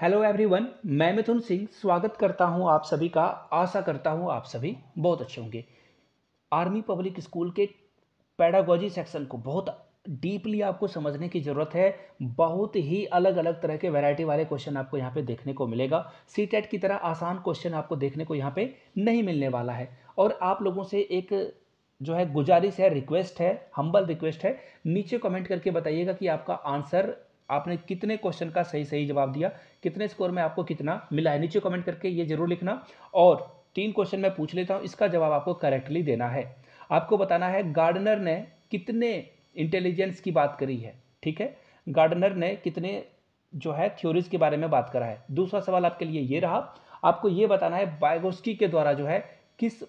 hello everyone मैं मिथुन सिंह स्वागत करता हूं आप सभी का आशा करता हूं आप सभी बहुत अच्छे होंगे आर्मी पब्लिक स्कूल के पैडागोजी सेक्शन को बहुत डीपली आपको समझने की ज़रूरत है बहुत ही अलग अलग तरह के वैरायटी वाले क्वेश्चन आपको यहाँ पे देखने को मिलेगा सी टेट e की तरह आसान क्वेश्चन आपको देखने को यहाँ पर नहीं मिलने वाला है और आप लोगों से एक जो है गुजारिश है रिक्वेस्ट है हम्बल रिक्वेस्ट है नीचे कमेंट करके बताइएगा कि आपका आंसर आपने कितने क्वेश्चन का सही सही जवाब दिया कितने स्कोर में आपको कितना मिला है नीचे कमेंट करके ये जरूर लिखना और तीन क्वेश्चन मैं पूछ लेता हूँ इसका जवाब आपको करेक्टली देना है आपको बताना है गार्डनर ने कितने इंटेलिजेंस की बात करी है ठीक है गार्डनर ने कितने जो है थ्योरीज के बारे में बात करा है दूसरा सवाल आपके लिए ये रहा आपको ये बताना है बायोगोस्की के द्वारा जो है किस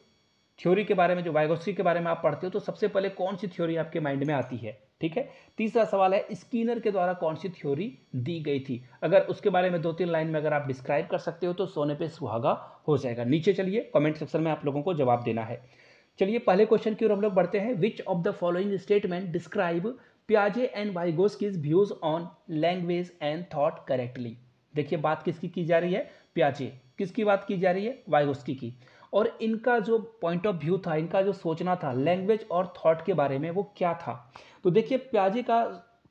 थ्योरी के बारे में जो बायोगोस्की के बारे में आप पढ़ते हो तो सबसे पहले कौन सी थ्योरी आपके माइंड में आती है ठीक है तीसरा सवाल है स्कीनर के द्वारा कौन सी थ्योरी दी गई थी अगर उसके बारे में दो तीन लाइन में अगर आप डिस्क्राइब कर सकते हो तो सोने पे सुहागा हो जाएगा नीचे चलिए कमेंट सेक्शन में आप लोगों को जवाब देना है चलिए पहले क्वेश्चन की ओर हम लोग बढ़ते हैं which of the following statement describe प्याजे एंड वाइगोस की views on language and thought correctly देखिए बात किसकी की जा रही है प्याजे किसकी बात की जा रही है वाइगोस्की की और इनका जो पॉइंट ऑफ व्यू था इनका जो सोचना था लैंग्वेज और थॉट के बारे में वो क्या था तो देखिए प्याजे का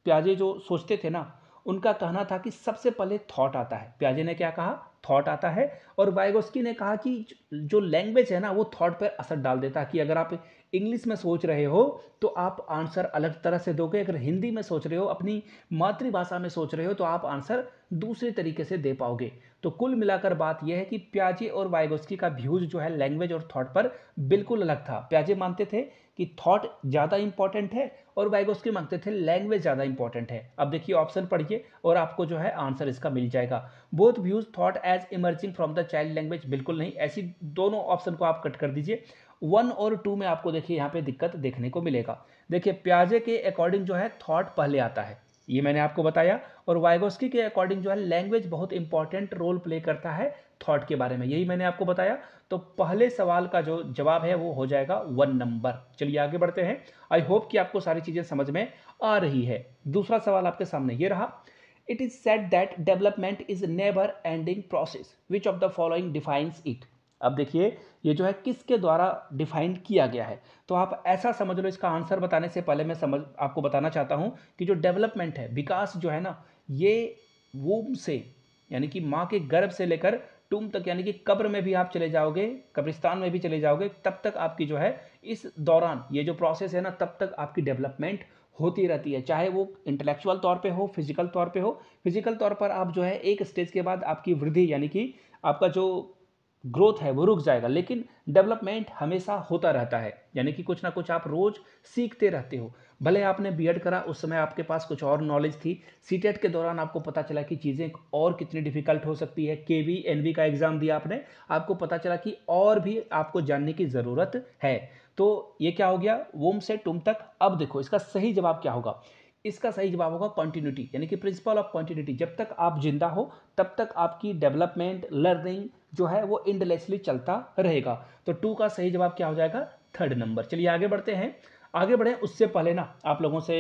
प्याजे जो सोचते थे ना उनका कहना था कि सबसे पहले थॉट आता है प्याजे ने क्या कहा थॉट आता है और वाइगोस्की ने कहा कि जो लैंग्वेज है ना वो थॉट पर असर डाल देता है कि अगर आप इंग्लिश में सोच रहे हो तो आप आंसर अलग तरह से दोगे अगर हिंदी में सोच रहे हो अपनी मातृभाषा में सोच रहे हो तो आप आंसर दूसरे तरीके से दे पाओगे तो कुल मिलाकर बात यह है कि प्याजे और वाइगोस्की का व्यूज जो है लैंग्वेज और थॉट पर बिल्कुल अलग था प्याजे मानते थे कि थॉट ज़्यादा इंपॉर्टेंट है और वाइगोस्की मांगते थे लैंग्वेज ज़्यादा इंपॉर्टेंट है अब देखिए ऑप्शन पढ़िए और आपको जो है आंसर इसका मिल जाएगा both views thought as emerging from the child language बिल्कुल नहीं ऐसी दोनों ऑप्शन को आप कट कर दीजिए वन और टू में आपको देखिए यहाँ पे दिक्कत देखने को मिलेगा देखिए प्याजे के अकॉर्डिंग जो है थॉट पहले आता है ये मैंने आपको बताया और वाइगोस्की के अकॉर्डिंग जो है लैंग्वेज बहुत इंपॉर्टेंट रोल प्ले करता है थॉट के बारे में यही मैंने आपको बताया तो पहले सवाल का जो जवाब है वो हो जाएगा वन नंबर चलिए आगे बढ़ते हैं आई होप कि आपको सारी चीज़ें समझ में आ रही है दूसरा सवाल आपके सामने ये रहा it is said that development is a ending process which of the following defines it अब देखिए ये जो है किसके द्वारा डिफाइन किया गया है तो आप ऐसा समझ लो इसका आंसर बताने से पहले मैं समझ आपको बताना चाहता हूँ कि जो डेवलपमेंट है विकास जो है ना ये वोम से यानी कि माँ के गर्भ से लेकर टूम तक यानी कि कब्र में भी आप चले जाओगे कब्रिस्तान में भी चले जाओगे तब तक आपकी जो है इस दौरान ये जो प्रोसेस है ना तब तक आपकी डेवलपमेंट होती रहती है चाहे वो इंटेलेक्चुअल तौर पे हो फिजिकल तौर पे हो फिजिकल तौर पर आप जो है एक स्टेज के बाद आपकी वृद्धि यानी कि आपका जो ग्रोथ है वो रुक जाएगा लेकिन डेवलपमेंट हमेशा होता रहता है यानी कि कुछ ना कुछ आप रोज़ सीखते रहते हो भले आपने बीएड करा उस समय आपके पास कुछ और नॉलेज थी सीटेट e के दौरान आपको पता चला कि चीज़ें और कितनी डिफिकल्ट हो सकती है के वी एन वी का एग्ज़ाम दिया आपने आपको पता चला कि और भी आपको जानने की ज़रूरत है तो ये क्या हो गया वोम से टुम तक अब देखो इसका सही जवाब क्या होगा इसका सही जवाब होगा कॉन्टीन्यूटी यानी कि प्रिंसिपल ऑफ कॉन्टीन्यूटी जब तक आप जिंदा हो तब तक आपकी डेवलपमेंट लर्निंग जो है वो इंडलेसली चलता रहेगा तो टू का सही जवाब क्या हो जाएगा थर्ड नंबर चलिए आगे बढ़ते हैं आगे बढ़े उससे पहले ना आप लोगों से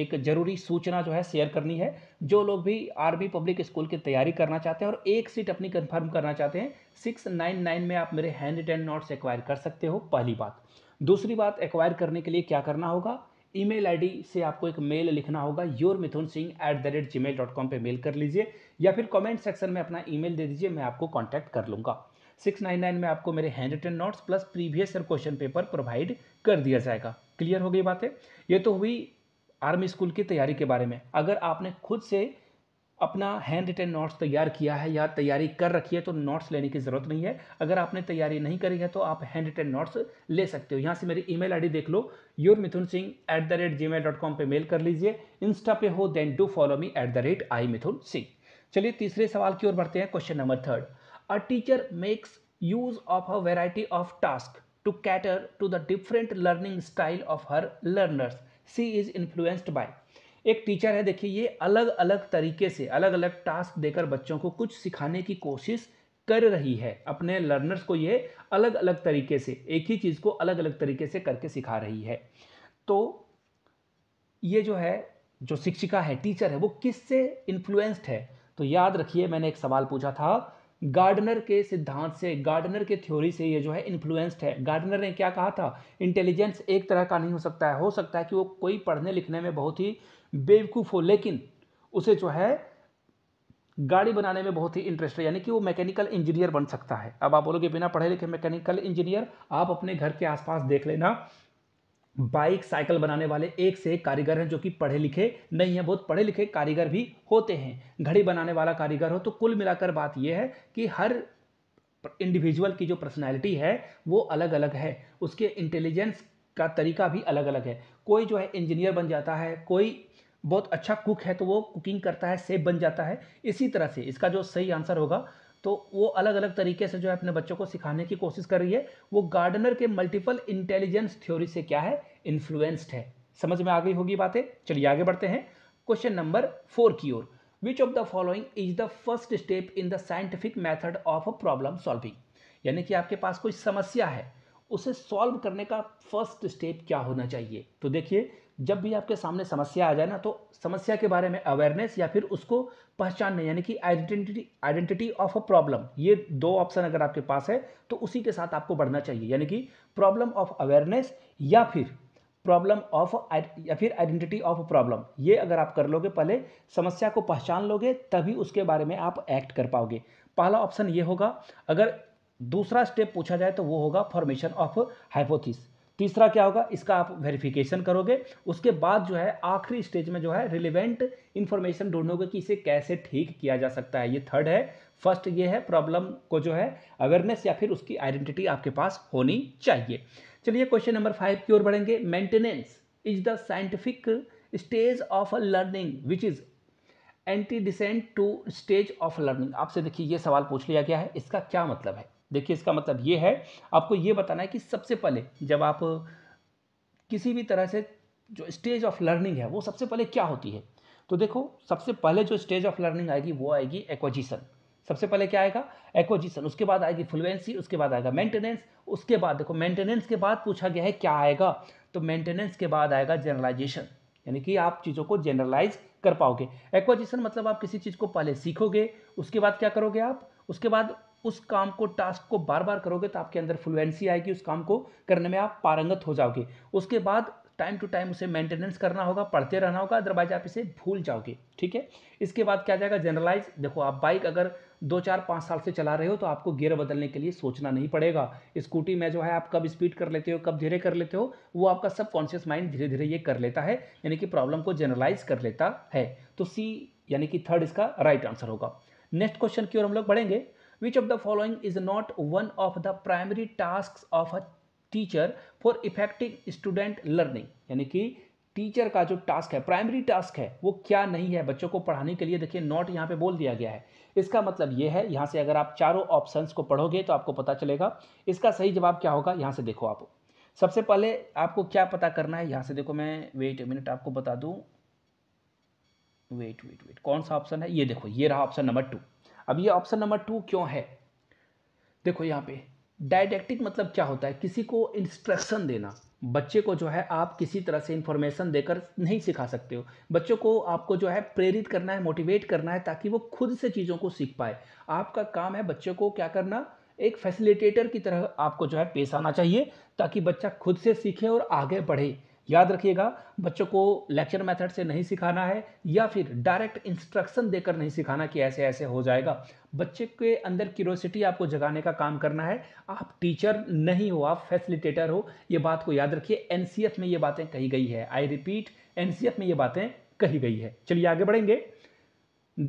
एक ज़रूरी सूचना जो है शेयर करनी है जो लोग भी आर्मी पब्लिक स्कूल की तैयारी करना चाहते हैं और एक सीट अपनी कंफर्म करना चाहते हैं सिक्स नाइन नाइन में आप मेरे हैंड रिटर्न नोट्स एक्वायर कर सकते हो पहली बात दूसरी बात एक्वायर करने के लिए क्या करना होगा ईमेल आईडी से आपको एक मेल लिखना होगा your Mithun Singh at the rate ji mail dot com पर मेल कर लीजिए या फिर कमेंट सेक्शन में अपना ईमेल दे दीजिए मैं आपको कांटेक्ट कर लूँगा सिक्स नाइन नाइन में आपको मेरे handwritten notes plus previous year question paper provide कर दिया जाएगा क्लियर हो गई बातें ये तो हुई आर्मी स्कूल की तैयारी के बारे में अगर आपने खुद से अपना हैंड रिटन नोट्स तैयार किया है या तैयारी कर रखी है तो नोट्स लेने की ज़रूरत नहीं है अगर आपने तैयारी नहीं करी है तो आप हैंड रिटन नोट्स ले सकते हो यहाँ से मेरी ईमेल आईडी देख लो your Mithun Singh at the rate ji mail dot com पर मेल कर लीजिए इंस्टा पे हो then do follow me at the rate I Mithun Singh चलिए तीसरे सवाल की ओर बढ़ते हैं question number third a teacher makes use of a variety of task to cater to the different learning style of her learners she is influenced by एक teacher है देखिए ये अलग अलग तरीके से अलग अलग टास्क देकर बच्चों को कुछ सिखाने की कोशिश कर रही है अपने लर्नर्स को ये अलग अलग तरीके से एक ही चीज़ को अलग अलग तरीके से करके सिखा रही है तो ये जो है जो शिक्षिका है टीचर है वो किससे इन्फ्लुएंस्ड है तो याद रखिए मैंने एक सवाल पूछा था गार्डनर के सिद्धांत से गार्डनर के थ्योरी से ये जो है इन्फ्लुएंस्ड है गार्डनर ने क्या कहा था इंटेलिजेंस एक तरह का नहीं हो सकता है हो सकता है कि वो कोई पढ़ने लिखने में बहुत ही बेवकूफ़ हो लेकिन उसे जो है गाड़ी बनाने में बहुत ही इंटरेस्ट है यानी कि वो मैकेनिकल इंजीनियर बन सकता है अब आप बोलोगे बिना पढ़े लिखे मैकेनिकल इंजीनियर आप अपने घर के आसपास देख लेना बाइक साइकिल बनाने वाले एक से एक कारीगर हैं जो कि पढ़े लिखे नहीं हैं बहुत पढ़े लिखे कारीगर भी होते हैं घड़ी बनाने वाला कारीगर हो तो कुल मिलाकर बात यह है कि हर इंडिविजुअल की जो पर्सनैलिटी है वो अलग अलग है उसके इंटेलिजेंस का तरीका भी अलग अलग है कोई जो है इंजीनियर बन जाता है कोई बहुत अच्छा कुक है तो वो कुकिंग करता है सेफ बन जाता है इसी तरह से इसका जो सही आंसर होगा तो वो अलग अलग तरीके से जो है अपने बच्चों को सिखाने की कोशिश कर रही है वो गार्डनर के मल्टीपल इंटेलिजेंस थ्योरी से क्या है इन्फ्लुएंस्ड है समझ में आ गई होगी बातें चलिए आगे बढ़ते हैं क्वेश्चन नंबर फोर की ओर which of the following is the first step in the scientific method of a problem solving यानी कि आपके पास कोई समस्या है उसे सॉल्व करने का फर्स्ट स्टेप क्या होना चाहिए तो देखिए जब भी आपके सामने समस्या आ जाए ना तो समस्या के बारे में अवेयरनेस या फिर उसको पहचानने यानी कि identity identity of a problem ये दो ऑप्शन अगर आपके पास है तो उसी के साथ आपको बढ़ना चाहिए यानी कि प्रॉब्लम ऑफ अवेयरनेस या फिर प्रॉब्लम ऑफ या फिर आइडेंटिटी ऑफ प्रॉब्लम ये अगर आप कर लोगे पहले समस्या को पहचान लोगे तभी उसके बारे में आप एक्ट कर पाओगे पहला ऑप्शन ये होगा अगर दूसरा स्टेप पूछा जाए तो वो होगा फॉर्मेशन ऑफ हाइपोथिस तीसरा क्या होगा इसका आप वेरिफिकेशन करोगे उसके बाद जो है आखिरी स्टेज में जो है रिलेवेंट इन्फॉर्मेशन ढूंढोगे कि इसे कैसे ठीक किया जा सकता है ये थर्ड है फर्स्ट ये है प्रॉब्लम को जो है अवेयरनेस या फिर उसकी आइडेंटिटी आपके पास होनी चाहिए चलिए क्वेश्चन नंबर फाइव की ओर बढ़ेंगे maintenance is the scientific stage of a learning which is antecedent to stage of learning आपसे देखिए ये सवाल पूछ लिया गया है इसका क्या मतलब है देखिए इसका मतलब ये है आपको ये बताना है कि सबसे पहले जब आप किसी भी तरह से जो स्टेज ऑफ लर्निंग है वो सबसे पहले क्या होती है तो देखो सबसे पहले जो स्टेज ऑफ लर्निंग आएगी वो आएगी एक्वाजिशन सबसे पहले क्या आएगा एक्वाजिशन उसके बाद आएगी फ्लुएंसी उसके बाद आएगा मेंटेनेंस उसके बाद देखो मेंटेनेंस के बाद पूछा गया है क्या आएगा तो मेंटेनेंस के बाद आएगा जनरलाइजेशन यानी कि आप चीज़ों को जनरलाइज कर पाओगे एक्वाजिशन मतलब आप किसी चीज़ को पहले सीखोगे उसके बाद क्या करोगे आप उसके बाद उस काम को टास्क को बार बार करोगे तो आपके अंदर फ्लुएंसी आएगी उस काम को करने में आप पारंगत हो जाओगे उसके बाद टाइम टू टाइम उसे मेंटेनेंस करना होगा पढ़ते रहना होगा अदरवाइज आप इसे भूल जाओगे ठीक है इसके बाद क्या जाएगा जनरलाइज देखो आप बाइक अगर दो चार पाँच साल से चला रहे हो तो आपको गियर बदलने के लिए सोचना नहीं पड़ेगा स्कूटी में जो है आप कब स्पीड कर लेते हो कब धीरे कर लेते हो वो आपका सब कॉन्शियस माइंड धीरे धीरे ये कर लेता है यानी कि प्रॉब्लम को जनरलाइज कर लेता है तो सी यानी कि थर्ड इसका राइट आंसर होगा नेक्स्ट क्वेश्चन की ओर हम लोग बढ़ेंगे which of the following is not one of the primary tasks of a teacher for effective student learning यानी कि टीचर का जो टास्क है प्राइमरी टास्क है वो क्या नहीं है बच्चों को पढ़ाने के लिए देखिए नॉट यहाँ पे बोल दिया गया है इसका मतलब ये है यहाँ से अगर आप चारों ऑप्शंस को पढ़ोगे तो आपको पता चलेगा इसका सही जवाब क्या होगा यहाँ से देखो आप सबसे पहले आपको क्या पता करना है यहाँ से देखो मैं वेट ए मिनट आपको बता दूँ वेट वेट वेट कौन सा ऑप्शन है ये देखो ये रहा ऑप्शन नंबर टू अब ये ऑप्शन नंबर टू क्यों है देखो यहाँ पे डायडेक्टिक मतलब क्या होता है किसी को इंस्ट्रक्शन देना बच्चे को जो है आप किसी तरह से इन्फॉर्मेशन देकर नहीं सिखा सकते हो बच्चों को आपको जो है प्रेरित करना है मोटिवेट करना है ताकि वो खुद से चीज़ों को सीख पाए आपका काम है बच्चों को क्या करना एक फैसिलिटेटर की तरह आपको जो है पेश आना चाहिए ताकि बच्चा खुद से सीखे और आगे बढ़े याद रखिएगा बच्चों को लेक्चर मेथड से नहीं सिखाना है या फिर डायरेक्ट इंस्ट्रक्शन देकर नहीं सिखाना कि ऐसे ऐसे हो जाएगा बच्चे के अंदर क्यूरोसिटी आपको जगाने का काम करना है आप टीचर नहीं हो आप फैसिलिटेटर हो ये बात को याद रखिए एन में ये बातें कही गई है आई रिपीट एन में ये बातें कही गई है चलिए आगे बढ़ेंगे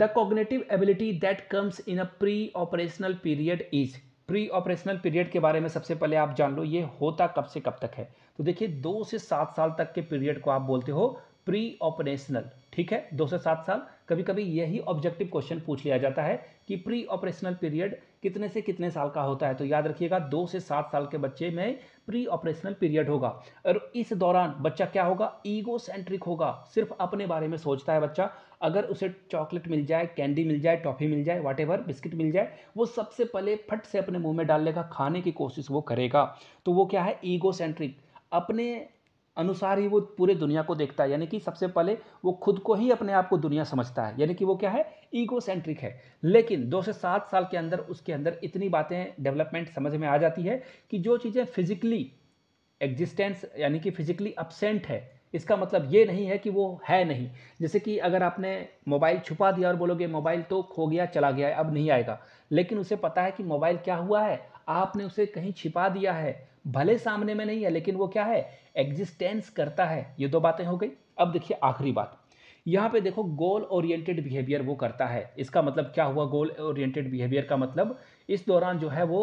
the cognitive ability that comes in a pre operational period is pre operational period के बारे में सबसे पहले आप जान लो ये होता कब से कब तक है तो देखिए दो से सात साल तक के पीरियड को आप बोलते हो प्री ऑपरेशनल ठीक है दो से सात साल कभी कभी यही ऑब्जेक्टिव क्वेश्चन पूछ लिया जाता है कि प्री ऑपरेशनल पीरियड कितने से कितने साल का होता है तो याद रखिएगा दो से सात साल के बच्चे में प्री ऑपरेशनल पीरियड होगा और इस दौरान बच्चा क्या होगा ईगो सेंट्रिक होगा सिर्फ अपने बारे में सोचता है बच्चा अगर उसे चॉकलेट मिल जाए कैंडी मिल जाए टॉफ़ी मिल जाए वाट बिस्किट मिल जाए वो सबसे पहले फट से अपने मुंह में डाल लेगा खाने की कोशिश वो करेगा तो वो क्या है ईगो सेंट्रिक अपने अनुसार ही वो पूरे दुनिया को देखता है यानी कि सबसे पहले वो खुद को ही अपने आप को दुनिया समझता है यानी कि वो क्या है ईगो सेंट्रिक है लेकिन दो से सात साल के अंदर उसके अंदर इतनी बातें डेवलपमेंट समझ में आ जाती है कि जो चीज़ें फिजिकली एग्जिस्टेंस यानी कि फिजिकली अपसेंट है इसका मतलब ये नहीं है कि वो है नहीं जैसे कि अगर आपने मोबाइल छुपा दिया और बोलोगे मोबाइल तो खो गया चला गया अब नहीं आएगा लेकिन उसे पता है कि मोबाइल क्या हुआ है आपने उसे कहीं छिपा दिया है भले सामने में नहीं है लेकिन वो क्या है एग्जिस्टेंस करता है ये दो बातें हो गई अब देखिए आखिरी बात यहाँ पे देखो गोल ओरिएंटेड बिहेवियर वो करता है इसका मतलब क्या हुआ गोल ओरिएंटेड बिहेवियर का मतलब इस दौरान जो है वो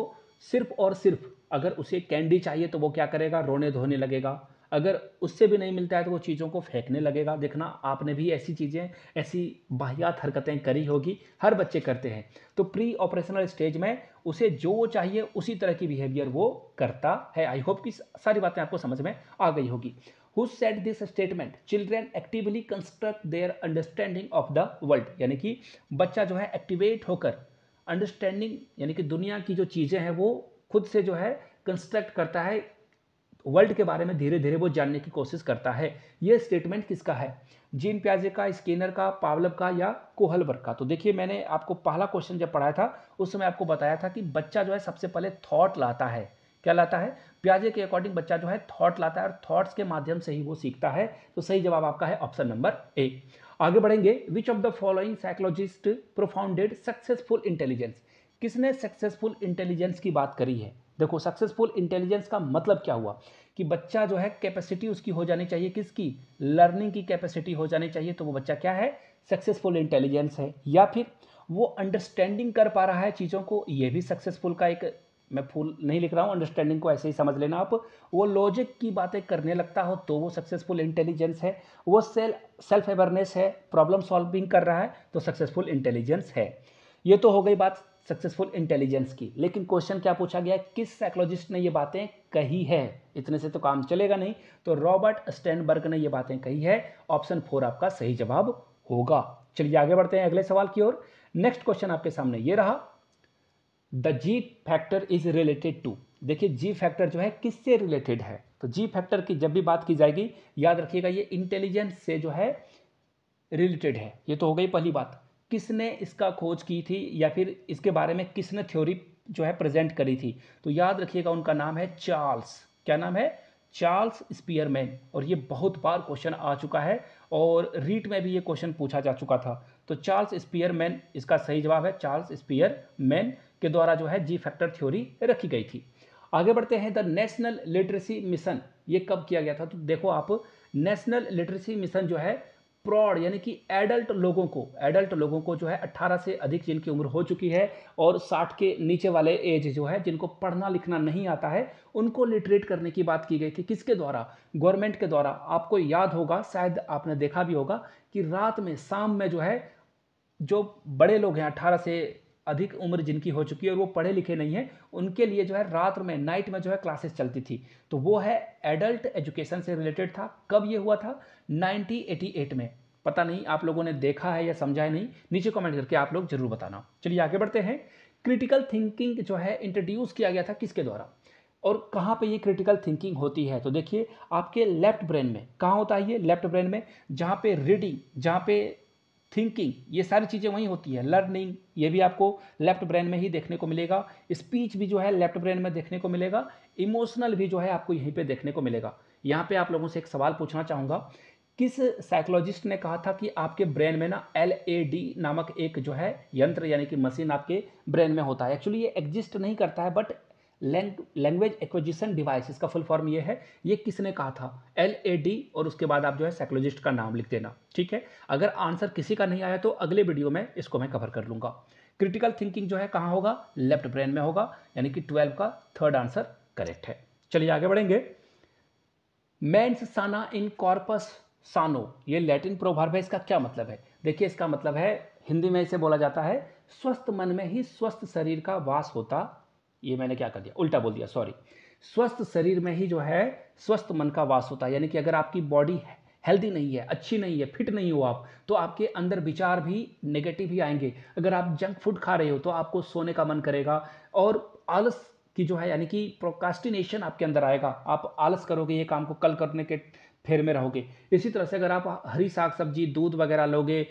सिर्फ और सिर्फ अगर उसे कैंडी चाहिए तो वो क्या करेगा रोने धोने लगेगा अगर उससे भी नहीं मिलता है तो वो चीज़ों को फेंकने लगेगा देखना आपने भी ऐसी चीज़ें ऐसी बाहियात हरकतें करी होगी हर बच्चे करते हैं तो प्री ऑपरेशनल स्टेज में उसे जो चाहिए उसी तरह की बिहेवियर वो करता है आई होप कि सारी बातें आपको समझ में आ गई होगी who said this statement children actively construct their understanding of the world यानी कि बच्चा जो है एक्टिवेट होकर अंडरस्टैंडिंग यानी कि दुनिया की जो चीज़ें हैं वो खुद से जो है कंस्ट्रक्ट करता है वर्ल्ड के बारे में धीरे धीरे वो जानने की कोशिश करता है ये स्टेटमेंट किसका है जीन प्याजे का स्केनर का पावलब का या कोहलबर्ग का तो देखिए मैंने आपको पहला क्वेश्चन जब पढ़ाया था उस समय आपको बताया था कि बच्चा जो है सबसे पहले थॉट लाता है क्या लाता है प्याजे के अकॉर्डिंग बच्चा जो है थॉट लाता है और थॉट्स के माध्यम से ही वो सीखता है तो सही जवाब आपका है ऑप्शन नंबर ए आगे बढ़ेंगे which of the following psychologist propounded successful intelligence किसने सक्सेसफुल इंटेलिजेंस की बात करी है देखो सक्सेसफुल इंटेलिजेंस का मतलब क्या हुआ कि बच्चा जो है कैपेसिटी उसकी हो जानी चाहिए किसकी लर्निंग की कैपेसिटी हो जानी चाहिए तो वो बच्चा क्या है सक्सेसफुल इंटेलिजेंस है या फिर वो अंडरस्टैंडिंग कर पा रहा है चीज़ों को ये भी सक्सेसफुल का एक मैं फुल नहीं लिख रहा हूँ अंडरस्टैंडिंग को ऐसे ही समझ लेना आप वो लॉजिक की बातें करने लगता हो तो वो सक्सेसफुल इंटेलिजेंस है वो सेल सेल्फ अवेयरनेस है प्रॉब्लम सॉल्विंग कर रहा है तो सक्सेसफुल इंटेलिजेंस है ये तो हो गई बात सक्सेसफुल इंटेलिजेंस की लेकिन क्वेश्चन क्या पूछा गया किस साइकोलॉजिस्ट ने ये बातें कही है इतने से तो काम चलेगा नहीं तो रॉबर्ट स्टैंडबर्ग ने ये बातें कही है ऑप्शन फोर आपका सही जवाब होगा चलिए आगे बढ़ते हैं अगले सवाल की ओर नेक्स्ट क्वेश्चन आपके सामने ये रहा the G factor is related to देखिए जी फैक्टर जो है किससे रिलेटेड है तो जी फैक्टर की जब भी बात की जाएगी याद रखिएगा ये इंटेलिजेंस से जो है रिलेटेड है ये तो हो गई पहली बात किसने इसका खोज की थी या फिर इसके बारे में किसने थ्योरी जो है प्रेजेंट करी थी तो याद रखिएगा उनका नाम है चार्ल्स क्या नाम है चार्ल्स स्पीयरमैन और ये बहुत बार क्वेश्चन आ चुका है और रीट में भी ये क्वेश्चन पूछा जा चुका था तो चार्ल्स स्पीयरमैन इसका सही जवाब है चार्ल्स स्पीयरमैन के द्वारा जो है जी फैक्टर थ्योरी रखी गई थी आगे बढ़ते हैं द नेशनल लिटरेसी मिशन ये कब किया गया था तो देखो आप नेशनल लिटरेसी मिशन जो है प्रौढ़ यानी कि एडल्ट लोगों को एडल्ट लोगों को जो है 18 से अधिक जिनकी उम्र हो चुकी है और 60 के नीचे वाले एज जो है जिनको पढ़ना लिखना नहीं आता है उनको लिटरेट करने की बात की गई थी किसके द्वारा गवर्नमेंट के द्वारा आपको याद होगा शायद आपने देखा भी होगा कि रात में शाम में जो है जो बड़े लोग हैं अट्ठारह से अधिक उम्र जिनकी हो चुकी है और वो पढ़े लिखे नहीं है उनके लिए जो है रात में नाइट में जो है क्लासेस चलती थी तो वो है एडल्ट एजुकेशन से रिलेटेड था कब ये हुआ था 1988 में पता नहीं आप लोगों ने देखा है या समझा है नहीं नीचे कमेंट करके आप लोग जरूर बताना चलिए आगे बढ़ते हैं क्रिटिकल थिंकिंग जो है इंट्रोड्यूस किया गया था किसके द्वारा और कहाँ पे ये क्रिटिकल थिंकिंग होती है तो देखिए आपके लेफ्ट ब्रेन में कहाँ होता है ये लेफ्ट ब्रेन में जहाँ पे रीडिंग जहाँ पे थिंकिंग ये सारी चीज़ें वहीं होती हैं लर्निंग ये भी आपको लेफ्ट ब्रेन में ही देखने को मिलेगा स्पीच भी जो है लेफ्ट ब्रेन में देखने को मिलेगा इमोशनल भी जो है आपको यहीं पे देखने को मिलेगा यहाँ पे आप लोगों से एक सवाल पूछना चाहूँगा किस साइकोलॉजिस्ट ने कहा था कि आपके ब्रेन में ना एल ए डी नामक एक जो है यंत्र यानी कि मशीन आपके ब्रेन में होता है एक्चुअली ये एग्जिस्ट नहीं करता है बट लैंग्वेज एक्विजिशन डिवाइस इसका फुल फॉर्म ये है ये किसने कहा था एल ए डी और उसके बाद आप जो है साइकोलॉजिस्ट का नाम लिख देना ठीक है अगर आंसर किसी का नहीं आया तो अगले वीडियो में इसको मैं कवर कर लूँगा क्रिटिकल थिंकिंग जो है कहाँ होगा लेफ्ट ब्रेन में होगा यानी कि ट्वेल्व का थर्ड आंसर करेक्ट है चलिए आगे बढ़ेंगे मैंस साना इन कॉर्पस सानो ये लैटिन प्रोभार है इसका क्या मतलब है देखिए इसका मतलब है हिंदी में इसे बोला जाता है स्वस्थ मन में ही स्वस्थ शरीर का वास होता ये मैंने क्या कर दिया उल्टा बोल दिया सॉरी स्वस्थ शरीर में ही जो है स्वस्थ मन का वास होता है यानी कि अगर आपकी बॉडी हेल्दी नहीं है अच्छी नहीं है फिट नहीं हो आप तो आपके अंदर विचार भी नेगेटिव ही आएंगे अगर आप जंक फूड खा रहे हो तो आपको सोने का मन करेगा और आलस की जो है यानी कि प्रोकास्टिनेशन आपके अंदर आएगा आप आलस करोगे ये काम को कल करने के फेर में रहोगे इसी तरह से अगर आप हरी साग सब्जी दूध वगैरह लोगे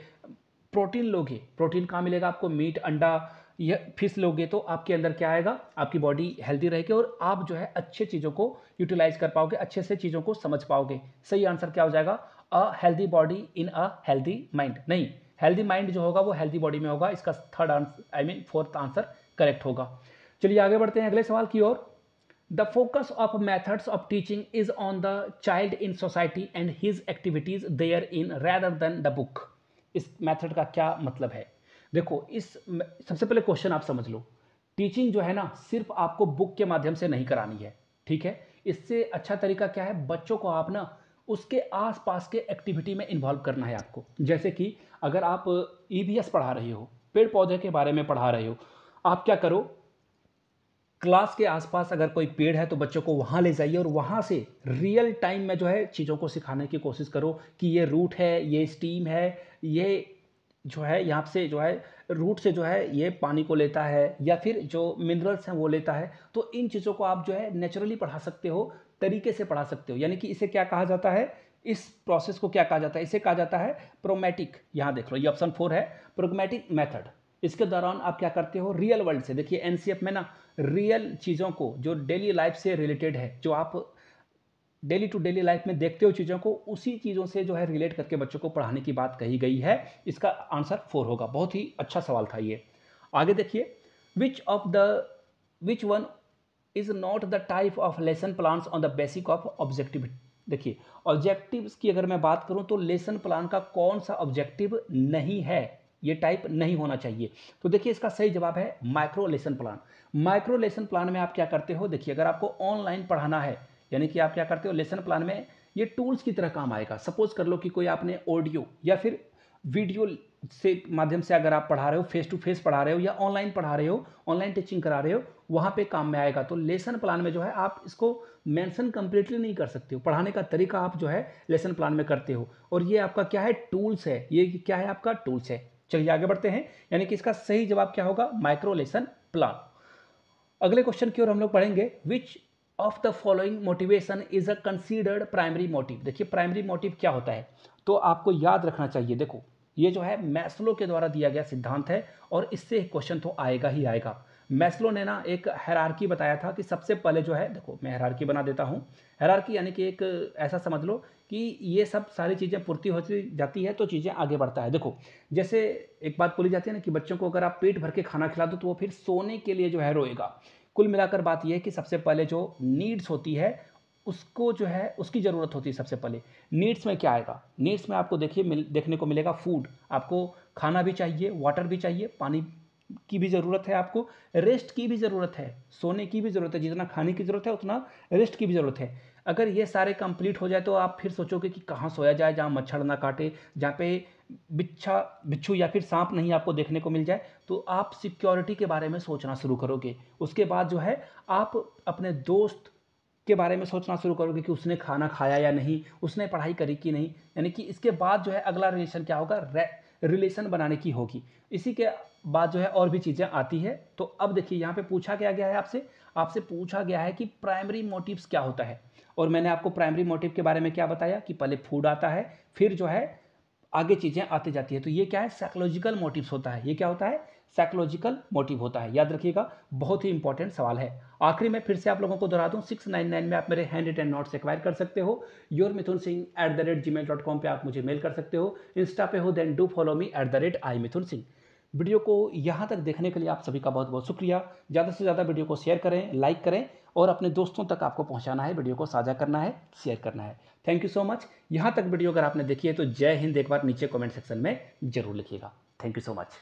प्रोटीन लोगे प्रोटीन कहाँ मिलेगा आपको मीट अंडा यह फिस लोगे तो आपके अंदर क्या आएगा आपकी बॉडी हेल्दी रहेगी और आप जो है अच्छे चीज़ों को यूटिलाइज कर पाओगे अच्छे से चीज़ों को समझ पाओगे सही आंसर क्या हो जाएगा a healthy body in a healthy mind नहीं हेल्दी माइंड जो होगा वो हेल्दी बॉडी में होगा इसका third answer I mean fourth answer correct होगा चलिए आगे बढ़ते हैं अगले सवाल की ओर the focus of methods of teaching is on the child in society and his activities there in rather than the book इस मैथड का क्या मतलब है देखो इस सबसे पहले क्वेश्चन आप समझ लो टीचिंग जो है ना सिर्फ आपको बुक के माध्यम से नहीं करानी है ठीक है इससे अच्छा तरीका क्या है बच्चों को आप ना उसके आसपास के एक्टिविटी में इन्वॉल्व करना है आपको जैसे कि अगर आप ई e पढ़ा रहे हो पेड़ पौधे के बारे में पढ़ा रहे हो आप क्या करो क्लास के आसपास अगर कोई पेड़ है तो बच्चों को वहाँ ले जाइए और वहाँ से रियल टाइम में जो है चीज़ों को सिखाने की कोशिश करो कि ये रूट है ये स्टीम है ये जो है यहाँ से जो है रूट से जो है ये पानी को लेता है या फिर जो मिनरल्स हैं वो लेता है तो इन चीज़ों को आप जो है नेचुरली पढ़ा सकते हो तरीके से पढ़ा सकते हो यानी कि इसे क्या कहा जाता है इस प्रोसेस को क्या कहा जाता है इसे कहा जाता है प्रोमेटिक यहाँ देख लो ये ऑप्शन फोर है प्रोमेटिक मैथड इसके दौरान आप क्या करते हो रियल वर्ल्ड से देखिए एन में ना रियल चीज़ों को जो डेली लाइफ से रिलेटेड है जो आप डेली टू डेली लाइफ में देखते हो चीज़ों को उसी चीज़ों से जो है रिलेट करके बच्चों को पढ़ाने की बात कही गई है इसका आंसर फोर होगा बहुत ही अच्छा सवाल था ये आगे देखिए which of the which one is not the type of lesson plans on the basic of objective देखिए ऑब्जेक्टिव्स की अगर मैं बात करूँ तो लेसन प्लान का कौन सा ऑब्जेक्टिव नहीं है ये टाइप नहीं होना चाहिए तो देखिए इसका सही जवाब है micro lesson plan micro lesson plan में आप क्या करते हो देखिए अगर आपको ऑनलाइन पढ़ाना है यानी कि आप क्या करते हो लेसन प्लान में ये टूल्स की तरह काम आएगा सपोज कर लो कि कोई आपने ऑडियो या फिर वीडियो से माध्यम से अगर आप पढ़ा रहे हो फेस टू फेस पढ़ा रहे हो या ऑनलाइन पढ़ा रहे हो ऑनलाइन टीचिंग करा रहे हो वहाँ पे काम में आएगा तो लेसन प्लान में जो है आप इसको मेंशन कम्प्लीटली नहीं कर सकते हो पढ़ाने का तरीका आप जो है लेसन प्लान में करते हो और ये आपका क्या है टूल्स है ये क्या है आपका टूल्स है चलिए आगे बढ़ते हैं यानी कि इसका सही जवाब क्या होगा माइक्रो लेसन प्लान अगले क्वेश्चन की ओर हम लोग पढ़ेंगे which of the following motivation is a considered primary motive देखिए प्राइमरी मोटिव क्या होता है तो आपको याद रखना चाहिए देखो ये जो है मैस्लो के द्वारा दिया गया सिद्धांत है और इससे क्वेश्चन तो आएगा ही आएगा मैस्लो ने ना एक हैरारकी बताया था कि सबसे पहले जो है देखो मैं हैरारकी बना देता हूँ हैरारकी यानी कि एक ऐसा समझ लो कि ये सब सारी चीज़ें पूर्ति होती जाती है तो चीज़ें आगे बढ़ता है देखो जैसे एक बात बोली जाती है ना कि बच्चों को अगर आप पेट भर के खाना खिला दो तो वो फिर सोने के लिए जो है रोएगा कुल मिलाकर बात यह है कि सबसे पहले जो नीड्स होती है उसको जो है उसकी ज़रूरत होती है सबसे पहले नीड्स में क्या आएगा नीड्स में आपको देखिए मिल देखने को मिलेगा फूड आपको खाना भी चाहिए वाटर भी चाहिए पानी की भी ज़रूरत है आपको रेस्ट की भी ज़रूरत है सोने की भी ज़रूरत है जितना खाने की ज़रूरत है उतना रेस्ट की भी ज़रूरत है अगर ये सारे कंप्लीट हो जाए तो आप फिर सोचोगे कि कहाँ सोया जाए जहाँ मच्छर ना काटे जहाँ पे बिच्छा बिच्छू या फिर सांप नहीं आपको देखने को मिल जाए तो आप सिक्योरिटी के बारे में सोचना शुरू करोगे उसके बाद जो है आप अपने दोस्त के बारे में सोचना शुरू करोगे कि उसने खाना खाया या नहीं उसने पढ़ाई करी कि नहीं यानी कि इसके बाद जो है अगला रिलेशन क्या होगा रिलेशन बनाने की होगी इसी के बाद जो है और भी चीज़ें आती है तो अब देखिए यहाँ पे पूछा क्या गया है आपसे आपसे पूछा गया है कि प्राइमरी मोटिव्स क्या होता है और मैंने आपको प्राइमरी मोटिव के बारे में क्या बताया कि पहले फूड आता है फिर जो है आगे चीज़ें आती जाती है तो ये क्या है साइकोलॉजिकल मोटिव्स होता है ये क्या होता है साइकोलॉजिकल मोटिव होता है याद रखिएगा बहुत ही इंपॉर्टेंट सवाल है आखिरी में फिर से आप लोगों को दोहरा दूँ सिक्स नाइन नाइन में आप मेरे हैंड रिटेन नोट्स एक्वायर कर सकते हो your Mithun Singh at the rate ji mail dot com पर आप मुझे मेल कर सकते हो इंस्टा पे हो then do follow me at the rate I Mithun Singh video को यहाँ तक देखने के लिए आप सभी का बहुत बहुत शुक्रिया ज़्यादा से ज़्यादा वीडियो को शेयर करें लाइक करें और अपने दोस्तों तक आपको पहुंचाना है वीडियो को साझा करना है शेयर करना है थैंक यू सो मच यहाँ तक वीडियो अगर आपने देखी है तो जय हिंद एक बार नीचे कमेंट सेक्शन में जरूर लिखिएगा थैंक यू सो मच